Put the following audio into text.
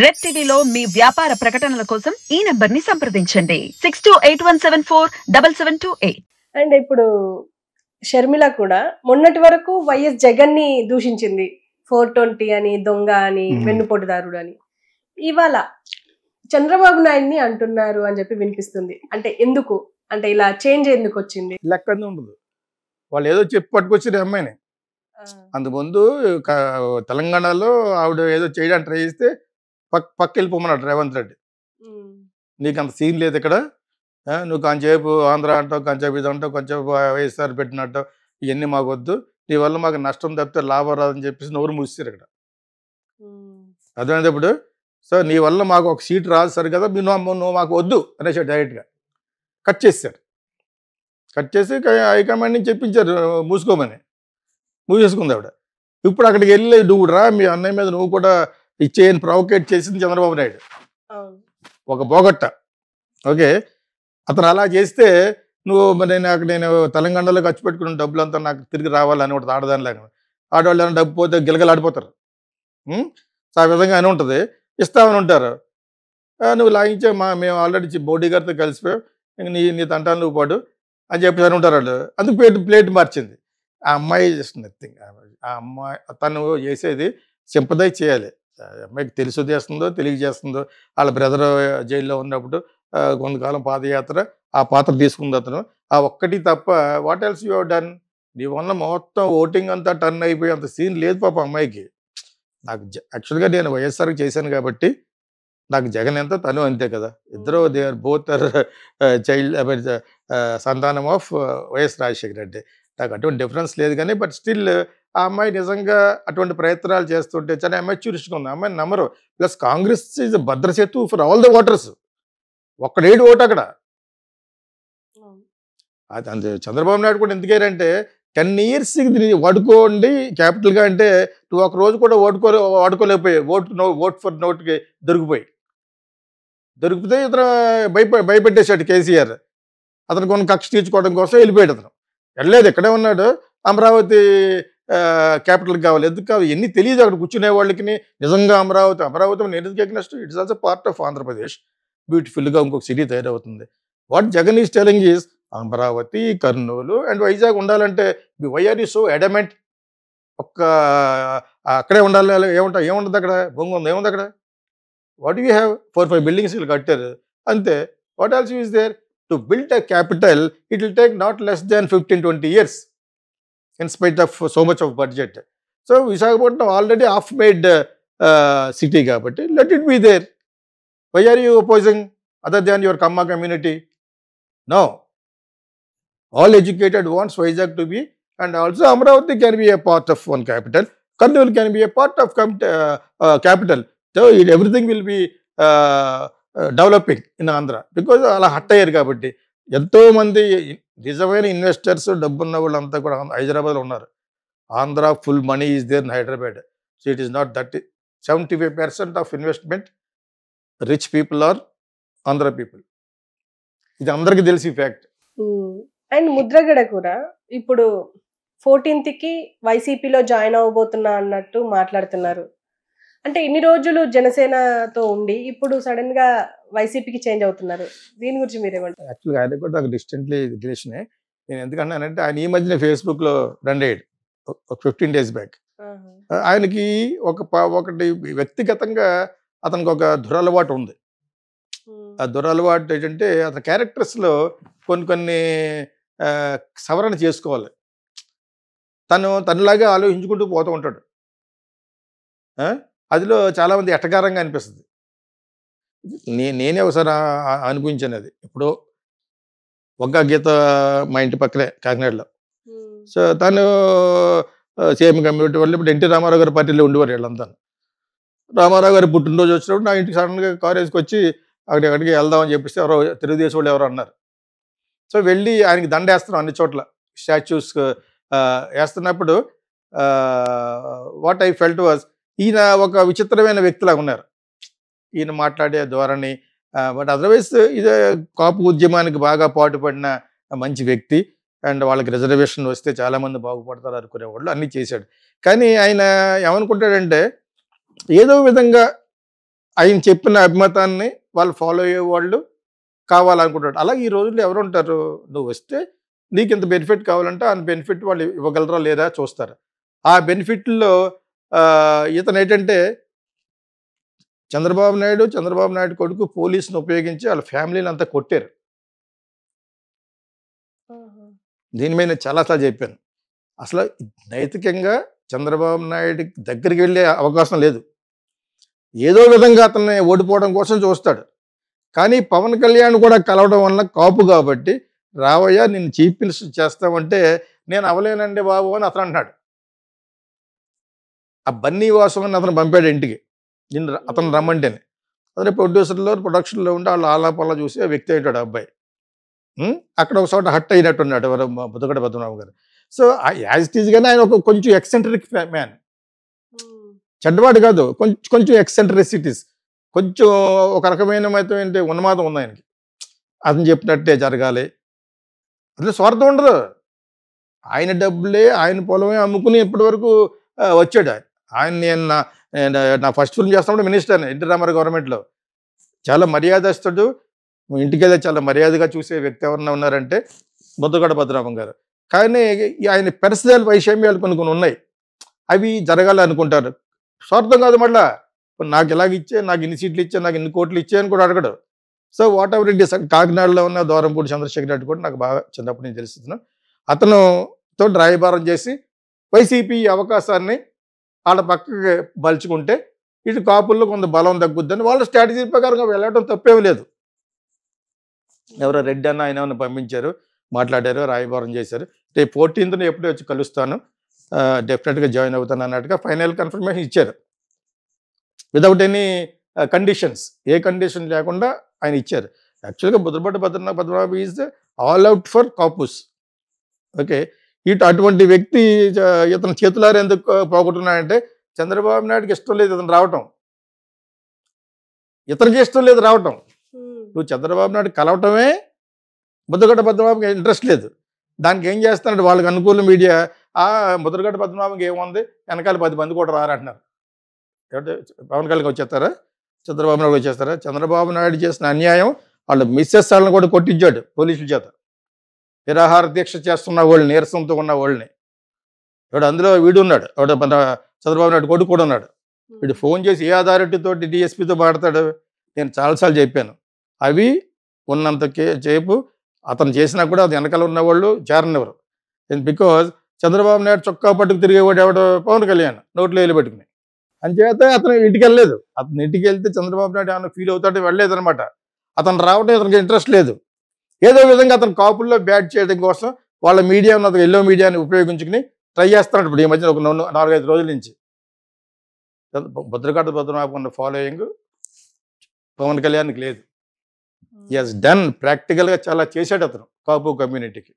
red టీవీలో మీ వ్యాపార ప్రకటనల కోసం ఈ నెంబర్ ని సంప్రదించండి six two eight one seven four double seven two eight and ఇప్పుడు షర్మిల కూడా మొన్నటి వరకు వైఎస్ జగన్ ని దూషించింది ఫోర్ ట్వంటీ అని దొంగ అని వెన్నుపోటుదారుడు అని ఇవాళ చంద్రబాబు నాయుడిని అంటున్నారు అని చెప్పి వినిపిస్తుంది అంటే ఎందుకు అంటే ఇలా చేంజ్ ఎందుకు వచ్చింది లెక్క ఉండదు వాళ్ళు ఏదో చెప్పి పట్టుకొచ్చారు అమ్మాయిని అంతకుముందు తెలంగాణలో ఆవిడ ఏదో చేయడానికి ట్రై చేస్తే పక్ పక్క వెళ్ళిపోమన్నాడు రేవంత్ రెడ్డి నీకు అంత సీన్ లేదు ఇక్కడ నువ్వు కాంచేపు ఆంధ్ర అంటావు కాంచేపు ఇది అంటావు కొంచెంసేపు వైఎస్ఆర్ పెట్టినట్టు ఇవన్నీ మాకు వద్దు నీ వల్ల మాకు నష్టం తప్పితే లాభం రాదని చెప్పేసి నోరు మూసిస్తారు ఇక్కడ అదేంటప్పుడు సార్ నీ వల్ల మాకు ఒక సీట్ రాదు సరి కదా మీ నువ్వు మాకు వద్దు అనేసి డైరెక్ట్గా కట్ చేసారు కట్ చేసి హైకమాండ్ నుంచి చెప్పించారు మూసుకోమని మూసేసుకుంది ఆవిడ ఇప్పుడు అక్కడికి వెళ్ళి నువ్వు రా మీ అన్నయ్య మీద నువ్వు కూడా ఇచ్చేయని ప్రొవకేట్ చేసింది చంద్రబాబు నాయుడు ఒక పోగొట్ట ఓకే అతను అలా చేస్తే నువ్వు మరి నాకు నేను తెలంగాణలో ఖర్చు పెట్టుకున్న డబ్బులంతా నాకు తిరిగి రావాలని ఒకటి ఆడదాని లేక ఆడవాళ్ళు డబ్బు పోతే గిలగలాడిపోతారు ఆ విధంగా అని ఉంటుంది ఇస్తామని ఉంటారు నువ్వు లాగించే మా మేము ఆల్రెడీ బోడీ గారితో కలిసిపోయాం ఇంక నీ నీ తంటాను నువ్వు పాడు అని చెప్పి అని ఉంటారు వాళ్ళు అందుకు ప్లేట్ ప్లేట్ మార్చింది ఆ అమ్మాయి చేస్తుంది నథింగ్ ఆ అమ్మాయి తను చేసేది సింపదై చేయాలి అమ్మాయికి తెలుసు చేస్తుందో తెలియజేస్తుందో వాళ్ళ బ్రదర్ జైల్లో ఉన్నప్పుడు కొంతకాలం పాదయాత్ర ఆ పాత్ర తీసుకుంది అతను ఆ ఒక్కటి తప్ప వాట్ ఎల్స్ యూ డన్ నీ వల్ల మొత్తం ఓటింగ్ అంతా టర్న్ అయిపోయి అంత సీన్ లేదు పాప అమ్మాయికి నాకు యాక్చువల్గా నేను వైఎస్ఆర్కి చేశాను కాబట్టి నాకు జగన్ ఎంత తను అంతే కదా ఇద్దరు they are both are child సంతానం ఆఫ్ వైఎస్ రాజశేఖర్ రెడ్డి నాకు అటువంటి డిఫరెన్స్ లేదు కానీ బట్ స్టిల్ ఆ అమ్మాయి నిజంగా అటువంటి ప్రయత్నాలు చేస్తుంటే చాలా అమెచ్యూరిస్ట్గా ఉంది అమ్మాయి నమ్మరు ప్లస్ కాంగ్రెస్ ఈజ్ భద్రసేతు ఫర్ ఆల్ ద ఓటర్స్ ఒక్కడేడు ఓటు అక్కడ అది చంద్రబాబు నాయుడు కూడా ఎందుకేరంటే టెన్ ఇయర్స్ వాడుకోండి క్యాపిటల్గా అంటే నువ్వు ఒక రోజు కూడా ఓడుకో వాడుకోలేకపోయాయి ఓటు నో ఓట్ ఫర్ నోట్కి దొరికిపోయి దొరికితే ఇతను భయప భయపెట్టేశాడు కేసీఆర్ అతను కొన్ని కక్ష తీర్చుకోవడం కోసం వెళ్ళిపోయాడు అతను వెళ్ళలేదు ఇక్కడే ఉన్నాడు అమరావతి క్యాపిటల్ కావాలి ఎందుకు కాదు ఎన్ని తెలియదు అక్కడ కూర్చునే వాళ్ళకి నిజంగా అమరావతి అమరావతి నిజంగా it it's also part of Andhra Pradesh బ్యూటిఫుల్గా ఇంకొక సిటీ తయారవుతుంది what Jagan is telling is Amaravati Kurnool and Vizag ఉండాలంటే వై ఆర్ సో ఎడమెంట్ ఒక్క అక్కడే ఉండాలి ఏముంటా ఏముండదు అక్కడ బొంగు ఉంది ఏముంది అక్కడ what you have four five buildings వీళ్ళు కట్టారు అంతే what also is there to build a capital it will take not less than fifteen twenty years in spite of so much of budget so Visakhapatnam already of made city కాబట్టి let it be there why are you opposing other than your Kamma community no all educated wants Vizag to be and also Amaravati can be a part of one capital Kurnool can be a part of capital so it everything will be developing in Andhra because అలా hurt అయ్యారు కాబట్టి ఎంతోమంది నిజమైన investors డబ్బున్న వాళ్ళంతా కూడా హైదరాబాద్లో ఉన్నారు Andhra full money is there in Hyderabad so it is not that seventy five percent of investment rich people are Andhra people ఇది అందరికీ తెలిసి ఫ్యాక్ట్ అండ్ ముద్రగడ కూడా ఇప్పుడు ఫోర్టీన్త్కి వైసీపీలో జాయిన్ అవ్వబోతున్నా అన్నట్టు మాట్లాడుతున్నారు అంటే ఇన్ని రోజులు జనసేనతో ఉండి ఇప్పుడు సడన్ గా వైసీపీకి చేంజ్ అవుతున్నారు దీని గురించి మీరు యాక్చువల్గా ఆయన కూడా నాకు డిస్టెంట్లీ రిలేషనే నేను ఎందుకన్నానంటే ఆయన ఈ మధ్యన ఫేస్బుక్ లో రన్ అయ్యాడు ఒక ఫిఫ్టీన్ డేస్ బ్యాక్ ఆయనకి ఒక ఒకటి వ్యక్తిగతంగా అతనికి ఒక దురలవాటు ఉంది ఆ దురలవాటు ఏంటంటే అతని క్యారెక్టర్స్లో కొన్ని కొన్ని సవరణ చేసుకోవాలి తను తనలాగే ఆలోచించుకుంటూ పోతూ ఉంటాడు అదిలో చాలామంది ఎట్టగారంగా అనిపిస్తుంది నే నేనే ఒకసారి అనిపించాను అది ఇప్పుడు ఒక్క గీత మా ఇంటి పక్కనే కాకినాడలో సో తను సేమ్ కమ్యూనిటీ వాళ్ళు ఇప్పుడు ఎన్టీ రామారావు గారి పార్టీలో ఉండేవారు వీళ్ళంతా రామారావు గారి పుట్టినరోజు వచ్చినప్పుడు నా ఇంటికి సడన్గా కారు వచ్చి అక్కడికి అక్కడికి వెళ్దామని చెప్పేసి ఎవరో తెలుగుదేశం వాళ్ళు ఎవరో అన్నారు సో వెళ్ళి ఆయనకి దండ వేస్తున్నాం అన్ని చోట్ల స్టాచ్యూస్ వేస్తున్నప్పుడు వాట్ ఐ ఫెల్ట్ వాజ్ ఈయన ఒక విచిత్రమైన వ్యక్తిలాగా ఉన్నారు ఈయన మాట్లాడే ధోరణి బట్ అదర్వైజ్ ఇదే కాపు ఉద్యమానికి బాగా పాటుపడిన మంచి వ్యక్తి అండ్ వాళ్ళకి రిజర్వేషన్ వస్తే చాలామంది బాగుపడతారు అనుకునేవాళ్ళు అన్నీ చేశాడు కానీ ఆయన ఏమనుకుంటాడంటే ఏదో విధంగా ఆయన చెప్పిన అభిమతాన్ని వాళ్ళు ఫాలో అయ్యేవాళ్ళు కావాలనుకుంటాడు అలాగే ఈ రోజుల్లో ఎవరు ఉంటారు నువ్వు వస్తే నీకు ఇంత బెనిఫిట్ కావాలంటే ఆ బెనిఫిట్ వాళ్ళు ఇవ్వగలరా లేదా చూస్తారు ఆ బెనిఫిట్లో ఇతను ఏంటంటే చంద్రబాబు నాయుడు చంద్రబాబు నాయుడు కొడుకు పోలీసును ఉపయోగించి వాళ్ళ ఫ్యామిలీని అంతా కొట్టారు దీని మీద నేను చాలాసార్లు చెప్పాను అసలు నైతికంగా చంద్రబాబు నాయుడు దగ్గరికి వెళ్ళే అవకాశం లేదు ఏదో విధంగా అతన్ని ఓడిపోవడం కోసం చూస్తాడు కానీ పవన్ కళ్యాణ్ కూడా కలవడం వల్ల కాపు కాబట్టి రావయ్య నేను చీఫ్ మినిస్టర్ చేస్తామంటే నేను అవలేనండి బాబు అని అతను అంటున్నాడు ఆ బన్నీ వాసం అని అతను పంపాడు ఇంటికి నిన్ను అతను రమ్మంటేనే అతను ప్రొడ్యూసర్లో ప్రొడక్షన్లో ఉండి వాళ్ళు ఆలాపాల చూసి వ్యక్తి అయ్యాడు అబ్బాయి అక్కడ ఒకసారి హట్ హట్ ఉన్నాడు ఎవరు బుధగడ పద్మనాభ గారు సో యాజ్ ఇట్ కానీ ఆయన ఒక కొంచెం ఎక్సెంట్రిక్ మ్యాన్ చెడ్డవాడు కాదు కొంచెం కొంచెం ఎక్సెంట్రిసిటీస్ కొంచెం ఒక రకమైన ఏంటి ఉన్నమాదం ఉంది ఆయనకి అతను చెప్పినట్టే జరగాలి అసలు స్వార్థం ఉండదు ఆయన డబ్బులే ఆయన పొలమే అమ్ముకుని ఇప్పటి వచ్చాడు ఆయన నేను నా నా ఫస్ట్ ఫిల్మ్ చేస్తున్నప్పుడు మినిస్టర్ ఎన్టీ రామారావు గవర్నమెంట్లో చాలా మర్యాదస్తుడు ఇంటికి వెళ్ళి చాలా మర్యాదగా చూసే వ్యక్తి ఎవరన్నా ఉన్నారంటే బొద్దుగడ భద్రరామం గారు కానీ ఆయన పెర్సనల్ వైషమ్యాలు కొన్ని కొన్ని ఉన్నాయి అవి జరగాలి అనుకుంటారు స్వార్థం కాదు మళ్ళా నాకు ఇలాగ ఇచ్చే నాకు ఇన్ని సీట్లు ఇచ్చే నాకు ఇన్ని కోట్లు ఇచ్చే అని కూడా అడగడు so whatever it is కాకినాడలో ఉన్న దూరంపూడి చంద్రశేఖర్ రెడ్డి కూడా నాకు బాగా చిన్నప్పుడు నేను తెలుస్తున్నాను అతను తోటి రాయబారం చేసి వైసీపీ అవకాశాన్ని వాళ్ళ పక్కకి బలుచుకుంటే ఇటు కాపుల్లో కొంత బలం తగ్గుద్దని వాళ్ళ స్ట్రాటజీ ప్రకారంగా వెళ్ళడం తప్పేం లేదు ఎవరో రెడ్డి అన్న ఆయన పంపించారు మాట్లాడారు రాయబారం చేశారు రేపు ఫోర్టీన్త్న ఎప్పుడే వచ్చి కలుస్తాను డెఫినెట్గా జాయిన్ అవుతాను అన్నట్టుగా ఫైనల్ కన్ఫర్మేషన్ ఇచ్చారు వితౌట్ ఎనీ కండిషన్స్ ఏ కండిషన్ లేకుండా ఆయన ఇచ్చారు యాక్చువల్గా బుద్రపట్టు భద్రనాథ్ Padmanabha is all out for Kapus okay ఇటు అటువంటి వ్యక్తి ఇతని చేతులారు ఎందుకు పోగొట్టున్నాయంటే చంద్రబాబు నాయుడుకి ఇష్టం లేదు ఇతను రావటం ఇతనికి ఇష్టం లేదు రావటం నువ్వు చంద్రబాబు నాయుడు కలవటమే ముద్రగడ్డ పద్మనాభం ఇంట్రెస్ట్ లేదు దానికి ఏం చేస్తున్నాడు వాళ్ళకి అనుకూల మీడియా ఆ ముద్రగడ్డ పద్మనాభంకి ఏముంది వెనకాల పది మంది కూడా రారంటున్నారు పవన్ కళ్యాణ్ వచ్చేస్తారా చంద్రబాబు నాయుడు వచ్చేస్తారా చంద్రబాబు నాయుడు చేసిన అన్యాయం వాళ్ళు మిస్సెస్ వాళ్ళని కూడా కొట్టించాడు పోలీసుల చేత నిరాహార దీక్ష చేస్తున్న వాళ్ళని నీరసంతో ఉన్న వాళ్ళని వాడు అందులో వీడు ఉన్నాడు వాడు మన చంద్రబాబు నాయుడు కొడుకు కూడా ఉన్నాడు వీడు ఫోన్ చేసి ఏ అథారిటీతో డిఎస్పీతో మాట్లాడతాడు నేను చాలాసార్లు చెప్పాను అవి ఉన్నంత చేపు అతను చేసినా కూడా అది వెనకాల ఉన్నవాళ్ళు చేరనివ్వరు బికాజ్ చంద్రబాబు నాయుడు చొక్కా పట్టుకు తిరిగేవాడు ఎవడు పవన్ కళ్యాణ్ నోట్లో వెళ్ళి పెట్టుకుని అంచేత అతను ఇంటికి వెళ్ళలేదు అతను ఇంటికి వెళ్తే చంద్రబాబు నాయుడు ఏమైనా ఫీల్ అవుతాడు వెళ్ళలేదు అనమాట అతను రావడం అతనికి ఇంట్రెస్ట్ లేదు ఏదో విధంగా అతను కాపుల్లో బ్యాట్ చేయడం కోసం వాళ్ళ మీడియా ఉన్న ఎల్లో మీడియాని ఉపయోగించుకుని ట్రై చేస్తున్నాడు ఇప్పుడు ఈ మధ్యన ఒక నన్ను నాలుగైదు రోజుల నుంచి భద్రకాట భద్రనాభం ఉన్న ఫాలోయింగ్ పవన్ కళ్యాణ్కి లేదు ఈ హాజ్ డన్ ప్రాక్టికల్గా చాలా చేశాడు అతను కాపు కమ్యూనిటీకి